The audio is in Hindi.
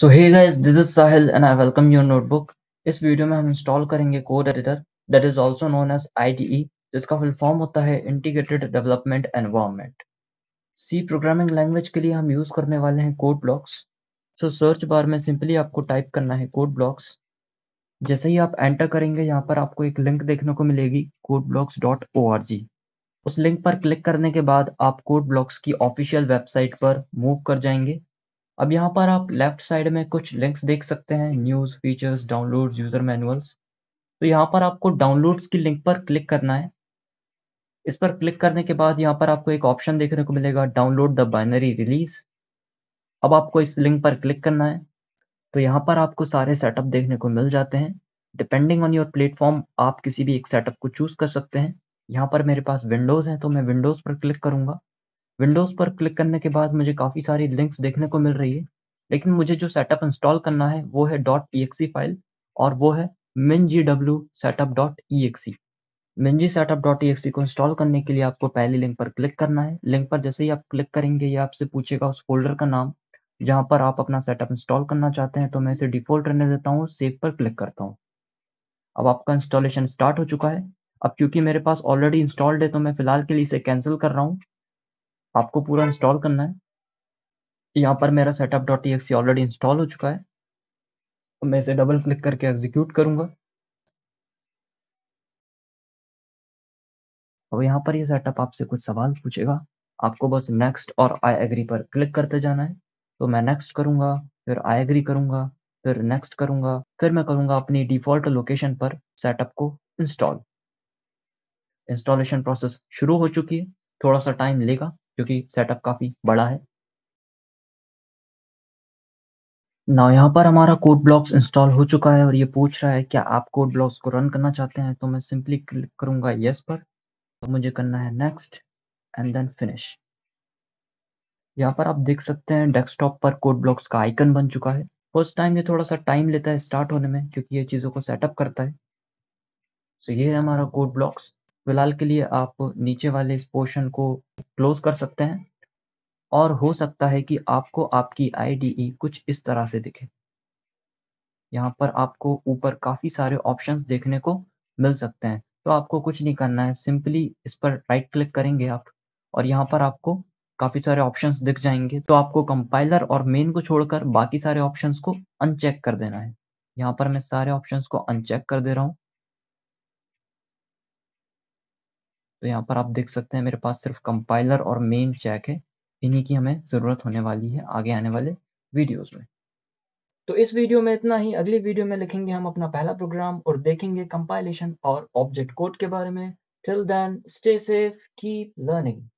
so hey guys this is Sahil and I welcome your notebook इस वीडियो में हम इंस्टॉल करेंगे code editor that is also known as IDE जिसका फुल फॉर्म होता है integrated development environment C programming language के लिए हम यूज करने वाले हैं code blocks so search bar में सिंपली आपको टाइप करना है कोड ब्लॉक्स जैसे ही आप एंटर करेंगे यहाँ पर आपको एक लिंक देखने को मिलेगी code blocks dot O R G उस लिंक पर क्लिक करने के बाद आप कोड ब्लॉक्स की ऑफिशियल वेबसाइट पर मूव कर जाएंगे अब यहाँ पर आप लेफ्ट साइड में कुछ लिंक्स देख सकते हैं news features downloads user manuals तो यहाँ पर आपको डाउनलोड्स की लिंक पर क्लिक करना है इस पर क्लिक करने के बाद यहाँ पर आपको एक ऑप्शन देखने को मिलेगा डाउनलोड द बाइनरी रिलीज अब आपको इस लिंक पर क्लिक करना है तो यहाँ पर आपको सारे सेटअप देखने को मिल जाते हैं डिपेंडिंग ऑन योर प्लेटफॉर्म आप किसी भी एक सेटअप को चूज कर सकते हैं यहाँ पर मेरे पास विंडोज़ है तो मैं विंडोज़ पर क्लिक करूँगा विंडोज़ पर क्लिक करने के बाद मुझे काफ़ी सारी लिंक्स देखने को मिल रही है लेकिन मुझे जो सेटअप इंस्टॉल करना है वो है डॉट फाइल और वो है min G W setup dot E exe min G setup dot ई को इंस्टॉल करने के लिए आपको पहली लिंक पर क्लिक करना है लिंक पर जैसे ही आप क्लिक करेंगे ये आपसे पूछेगा उस फोल्डर का नाम जहाँ पर आप अपना सेटअप इंस्टॉल करना चाहते हैं तो मैं इसे डिफॉल्ट रहने देता हूँ सेव पर क्लिक करता हूँ अब आपका इंस्टॉलेशन स्टार्ट हो चुका है अब क्योंकि मेरे पास ऑलरेडी इंस्टॉल्ड है तो मैं फिलहाल के लिए इसे कैंसिल कर रहा हूँ आपको पूरा इंस्टॉल करना है यहाँ पर मेरा setup dot E already install हो चुका है तो मैं इसे डबल क्लिक करके एग्जीक्यूट करूँगा अब यहाँ पर ये यह सेटअप आपसे कुछ सवाल पूछेगा आपको बस नेक्स्ट और आई एग्री पर क्लिक करते जाना है तो मैं नेक्स्ट करूँगा फिर आई एग्री करूँगा फिर नेक्स्ट करूंगा फिर मैं करूँगा अपनी डिफ़ॉल्ट लोकेशन पर सेटअप को इंस्टॉल इंस्टॉलेशन प्रोसेस शुरू हो चुकी है थोड़ा सा टाइम लेगा क्योंकि सेटअप काफ़ी बड़ा है नाउ यहाँ पर हमारा कोड ब्लॉक्स इंस्टॉल हो चुका है और ये पूछ रहा है क्या आप कोड ब्लॉक्स को रन करना चाहते हैं तो मैं सिंपली क्लिक करूंगा यस पर तो मुझे करना है नेक्स्ट एंड देन फिनिश यहाँ पर आप देख सकते हैं डेस्कटॉप पर कोड ब्लॉक्स का आइकन बन चुका है फर्स्ट टाइम ये थोड़ा सा टाइम लेता है स्टार्ट होने में क्योंकि ये चीज़ों को सेटअप करता है सो so ये है हमारा कोड ब्लॉक्स फिलहाल के लिए आप नीचे वाले इस पोर्शन को क्लोज कर सकते हैं और हो सकता है कि आपको आपकी आई e कुछ इस तरह से दिखे यहाँ पर आपको ऊपर काफ़ी सारे ऑप्शंस देखने को मिल सकते हैं तो आपको कुछ नहीं करना है सिंपली इस पर राइट क्लिक करेंगे आप और यहाँ पर आपको काफ़ी सारे ऑप्शंस दिख जाएंगे तो आपको कंपाइलर और मेन को छोड़कर बाकी सारे ऑप्शंस को अनचेक कर देना है यहाँ पर मैं सारे ऑप्शंस को अनचेक कर दे रहा हूँ तो यहाँ पर आप देख सकते हैं मेरे पास सिर्फ कंपाइलर और मेन चेक है इन्हीं की हमें ज़रूरत होने वाली है आगे आने वाले वीडियोस में तो इस वीडियो में इतना ही अगली वीडियो में लिखेंगे हम अपना पहला प्रोग्राम और देखेंगे कंपाइलेशन और ऑब्जेक्ट कोड के बारे में till then stay safe keep learning